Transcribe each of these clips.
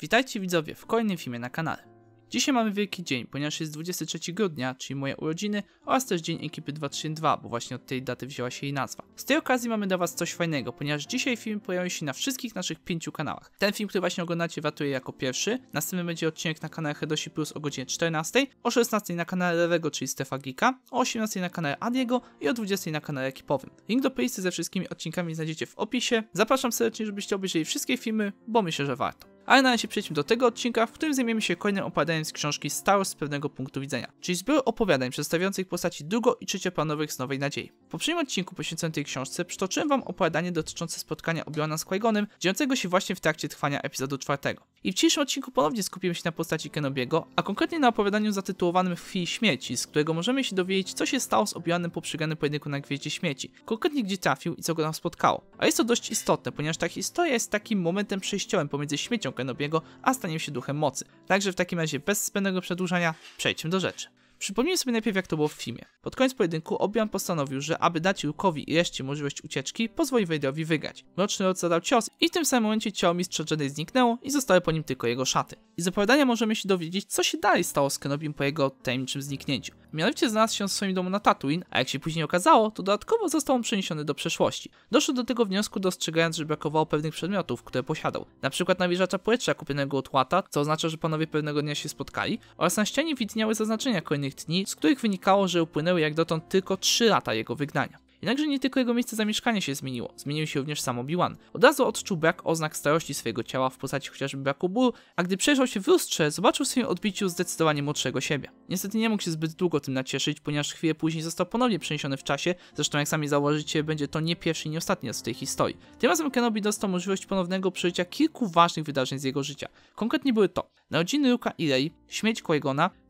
Witajcie widzowie w kolejnym filmie na kanale. Dzisiaj mamy wielki dzień, ponieważ jest 23 grudnia, czyli moje urodziny oraz też dzień ekipy 232, bo właśnie od tej daty wzięła się jej nazwa. Z tej okazji mamy dla was coś fajnego, ponieważ dzisiaj film pojawi się na wszystkich naszych pięciu kanałach. Ten film, który właśnie oglądacie watuje jako pierwszy, następny będzie odcinek na kanale Hedosi Plus o godzinie 14, o 16 na kanale Lewego, czyli Stefa Geeka, o 18 na kanale Adiego i o 20 na kanale ekipowym. Link do playlisty ze wszystkimi odcinkami znajdziecie w opisie. Zapraszam serdecznie, żebyście obejrzeli wszystkie filmy, bo myślę, że warto. Ale na razie przejdźmy do tego odcinka, w którym zajmiemy się kolejnym opadaniem z książki Star z pewnego punktu widzenia, czyli zbiór opowiadań przedstawiających postaci długo i trzecioplanowych z Nowej Nadziei. W poprzednim odcinku poświęconym tej książce przytoczyłem wam opowiadanie dotyczące spotkania Obiona z qui dziejącego się właśnie w trakcie trwania epizodu czwartego. I w dzisiejszym odcinku ponownie skupimy się na postaci Kenobiego, a konkretnie na opowiadaniu zatytułowanym W chwili śmieci, z którego możemy się dowiedzieć, co się stało z Obianem po przegranym pojedynku na Gwieździe Śmieci, konkretnie gdzie trafił i co go tam spotkało. A jest to dość istotne, ponieważ ta historia jest takim momentem przejściowym pomiędzy śmiecią Kenobiego, a staniem się duchem mocy. Także w takim razie bez zbędnego przedłużania przejdźmy do rzeczy. Przypomnijmy sobie najpierw jak to było w filmie. Pod koniec pojedynku Obi-Wan postanowił, że aby dać Luke'owi i reszcie możliwość ucieczki, pozwoli Vaderowi wygrać. Mroczny Lord zadał cios i w tym samym momencie ciało Mistrza Jedi zniknęło i zostały po nim tylko jego szaty. I z opowiadania możemy się dowiedzieć, co się dalej stało z Kenobim po jego tajemniczym zniknięciu. Mianowicie znalazł się w swoim domu na Tatooine, a jak się później okazało, to dodatkowo został on przeniesiony do przeszłości. Doszedł do tego wniosku dostrzegając, że brakowało pewnych przedmiotów, które posiadał. Na przykład nawilżacza powietrza kupionego od Łata, co oznacza, że panowie pewnego dnia się spotkali, oraz na ścianie widniały zaznaczenia kolejnych dni, z których wynikało, że upłynęły jak dotąd tylko 3 lata jego wygnania. Jednakże nie tylko jego miejsce zamieszkania się zmieniło, zmienił się również sam Obi-Wan. Od razu odczuł brak oznak starości swojego ciała w postaci chociażby braku bólu, a gdy przejrzał się w lustrze, zobaczył w swoim odbiciu zdecydowanie młodszego siebie. Niestety nie mógł się zbyt długo tym nacieszyć, ponieważ chwilę później został ponownie przeniesiony w czasie, zresztą jak sami zauważycie, będzie to nie pierwszy i nie ostatni raz w tej historii. Tym razem Kenobi dostał możliwość ponownego przeżycia kilku ważnych wydarzeń z jego życia. Konkretnie były to narodziny Luka i Rey, śmierć qui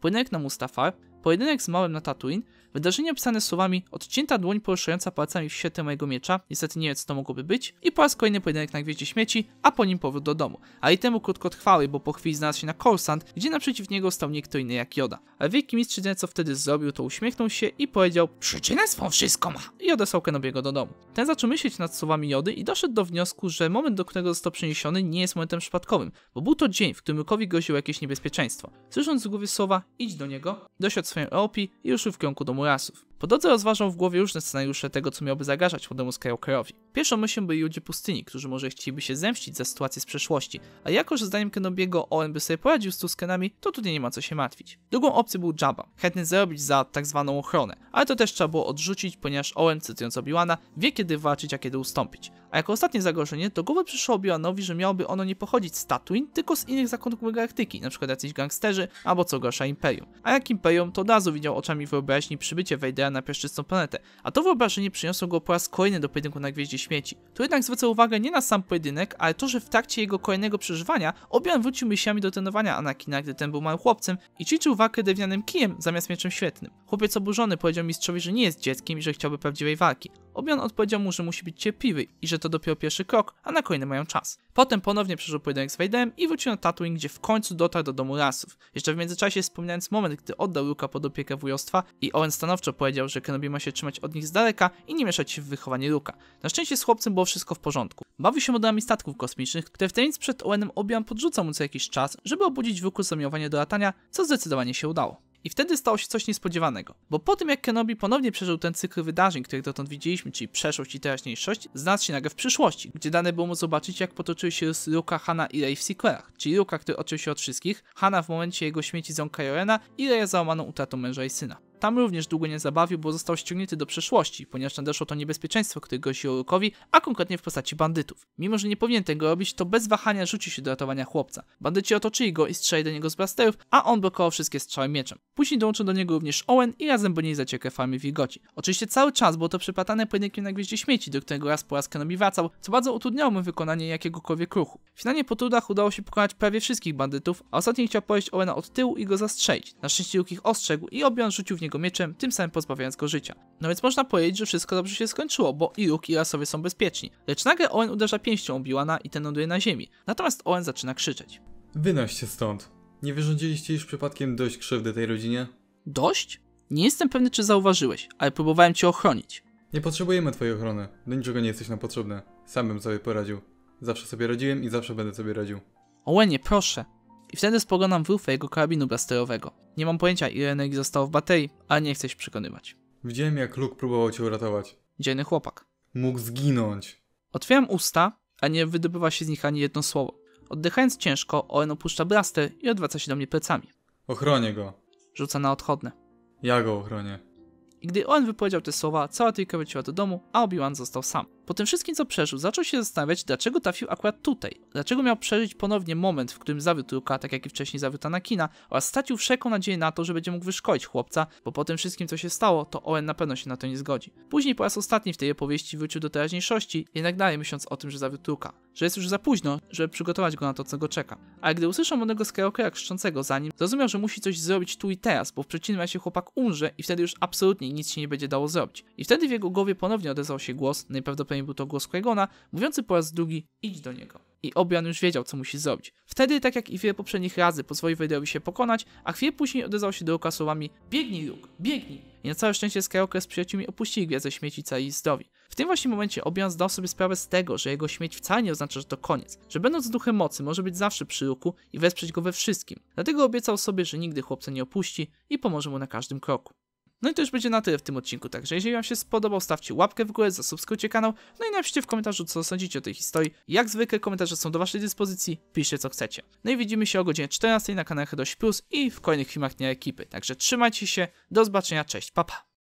pojedynek na Mustafar, Pojedynek z małym na Tatooine, wydarzenie opisane słowami odcięta dłoń poruszająca palcami w świetle mojego miecza, niestety nie wiem co to mogłoby być, i po raz kolejny pojedynek na Gwieździe Śmieci, a po nim powrót do domu. A i temu krótko trwały, bo po chwili znalazł się na Coruscant, gdzie naprzeciw niego stał nie kto inny jak Joda. A wielki mistrz co wtedy zrobił, to uśmiechnął się i powiedział Przyczynę swą wszystko ma! I odesłał Kenobiego do domu. Ten zaczął myśleć nad słowami Jody i doszedł do wniosku, że moment, do którego został przeniesiony, nie jest momentem przypadkowym, bo był to dzień, w którym kowi groziło jakieś niebezpieczeństwo. Słysząc z głowy słowa idź do niego, doszedł połączeniu Eopi i ruszył w kierunku do murasów. Po drodze rozważał w głowie różne scenariusze tego, co miałby zagrażać młodemu Skywalkerowi. Pierwszą myślą byli ludzie pustyni, którzy może chcieliby się zemścić za sytuację z przeszłości, a jako, że zdaniem Kenobiego Owen by sobie poradził z Tuskenami, to tutaj nie ma co się martwić. Drugą opcją był Jabba, chętny zarobić za tak zwaną ochronę, ale to też trzeba było odrzucić, ponieważ Owen, cytując Obi-Wana, wie kiedy walczyć, a kiedy ustąpić. A jako ostatnie zagrożenie do głowy przyszło Obi-Wanowi, że miałoby ono nie pochodzić z Tatooine, tylko z innych zakątków galaktyki, np. jacyś gangsterzy, albo co gorsza Imperium. A jak Imperium, to od razu widział oczami wyobraźni przybycie Vadera na piaszczystą planetę, a to wyobrażenie przyniosło go po raz kolejny do pojedynku na Gwieździe śmieci. Tu jednak zwrócę uwagę nie na sam pojedynek, ale to, że w trakcie jego kolejnego przeżywania Obi-Wan wrócił myślami do trenowania Anakina, gdy ten był małym chłopcem i ćwiczył walkę drewnianym kijem zamiast mieczem świetnym. Chłopiec oburzony powiedział mistrzowi, że nie jest dzieckiem i że chciałby prawdziwej walki. Obion odpowiedział mu, że musi być cierpliwy i że to dopiero pierwszy krok, a na kolejny mają czas. Potem ponownie przeżył pojedynek z Vaderem i wrócił na Tatooine, gdzie w końcu dotarł do domu Rasów. Jeszcze w międzyczasie wspominając moment, gdy oddał Luka pod opiekę wujostwa i Owen stanowczo powiedział, że Kenobi ma się trzymać od nich z daleka i nie mieszać się w wychowanie Luka. Na szczęście z chłopcem było wszystko w porządku. Bawił się modelami statków kosmicznych, które w tajemnic przed Owenem Obion podrzucał mu co jakiś czas, żeby obudzić w Luku zamiłowanie do latania, co zdecydowanie się udało. I wtedy stało się coś niespodziewanego, bo po tym jak Kenobi ponownie przeżył ten cykl wydarzeń, których dotąd widzieliśmy, czyli przeszłość i teraźniejszość, znalazł się nagle w przyszłości, gdzie dane było mu zobaczyć jak potoczyły się z Luka, Hana i Rey w sequelach, czyli Luka, który odciął się od wszystkich, Hana w momencie jego śmieci z Jorena i Reya załamaną utratą męża i syna. Tam również długo nie zabawił, bo został ściągnięty do przeszłości, ponieważ nadeszło to niebezpieczeństwo, które groziło Rookowi, a konkretnie w postaci bandytów. Mimo, że nie powinien tego robić, to bez wahania rzucił się do ratowania chłopca. Bandyci otoczyli go i strzeli do niego z blasterów, a on blokował wszystkie strzały mieczem. Później dołączył do niego również Owen i razem byli zaciekł farmy wilgoci. Oczywiście cały czas było to przypatane pojedynkiem na gwieździe śmieci, do którego raz po raz Kenobi wracał, co bardzo utrudniało mu wykonanie jakiegokolwiek ruchu. Finalnie po trudach udało się pokonać prawie wszystkich bandytów, a ostatni chciał pojeść Owena od tyłu i go zastrzelić. Na szczęście Luke ich ostrzegł i obion rzucił w niego niego mieczem, tym samym pozbawiając go życia. No więc można powiedzieć, że wszystko dobrze się skończyło, bo i Luke i Lasowie są bezpieczni. Lecz nagle Owen uderza pięścią Obi-Wana i ten ląduje na ziemi. Natomiast Owen zaczyna krzyczeć. Wynoście stąd. Nie wyrządziliście już przypadkiem dość krzywdy tej rodzinie? Dość? Nie jestem pewny, czy zauważyłeś, ale próbowałem cię ochronić. Nie potrzebujemy twojej ochrony. Do niczego nie jesteś nam potrzebny. Sam bym sobie poradził. Zawsze sobie radziłem i zawsze będę sobie radził. Owenie, proszę. I wtedy spoglądam w jego karabinu blasterowego. Nie mam pojęcia ile energii zostało w baterii, ale nie chcę się przekonywać. Widziałem jak Luke próbował cię uratować. Dzielny chłopak. Mógł zginąć. Otwieram usta, a nie wydobywa się z nich ani jedno słowo. Oddychając ciężko, Owen opuszcza blaster i odwraca się do mnie plecami. Ochronię go. Rzuca na odchodne. Ja go ochronię. I gdy Owen wypowiedział te słowa, cała trójka wróciła do domu, a Obi-Wan został sam. Po tym wszystkim, co przeżył, zaczął się zastanawiać, dlaczego trafił akurat tutaj. Dlaczego miał przeżyć ponownie moment, w którym zawiódł Luka, tak jak i wcześniej zawiódł Anakina, oraz stracił wszelką nadzieję na to, że będzie mógł wyszkolić chłopca, bo po tym wszystkim, co się stało, to Owen na pewno się na to nie zgodzi. Później po raz ostatni w tej opowieści wrócił do teraźniejszości, jednak dalej myśląc o tym, że zawiódł Luka. Że jest już za późno, żeby przygotować go na to, co go czeka. Ale gdy usłyszał młodego Skywalkera krzyczącego za nim, zrozumiał, że musi coś zrobić tu i teraz, bo w przeciwnym razie chłopak umrze i wtedy już absolutnie i nic się nie będzie dało zrobić. I wtedy w jego głowie ponownie odezwał się głos, najprawdopodobniej był to głos Quegona, mówiący po raz drugi idź do niego. I Obian już wiedział, co musi zrobić. Wtedy, tak jak i wiele poprzednich razy, pozwolił Vaderowi się pokonać, a chwilę później odezwał się do Luka słowami biegnij Luke, biegnij. I na całe szczęście Skywalker z przyjaciółmi opuścili gwiazdę śmieci cali zdrowi. W tym właśnie momencie Obian zdał sobie sprawę z tego, że jego śmieć wcale nie oznacza, że to koniec, że będąc duchem mocy może być zawsze przy ruku i wesprzeć go we wszystkim. Dlatego obiecał sobie, że nigdy chłopca nie opuści i pomoże mu na każdym kroku. No i to już będzie na tyle w tym odcinku, także jeżeli wam się spodobał, stawcie łapkę w górę, zasubskrybujcie kanał, no i napiszcie w komentarzu, co sądzicie o tej historii. Jak zwykle komentarze są do waszej dyspozycji, piszcie co chcecie. No i widzimy się o godzinie 14 na kanale Hedoś Plus i w kolejnych filmach Dnia Ekipy, także trzymajcie się, do zobaczenia, cześć, papa. Pa.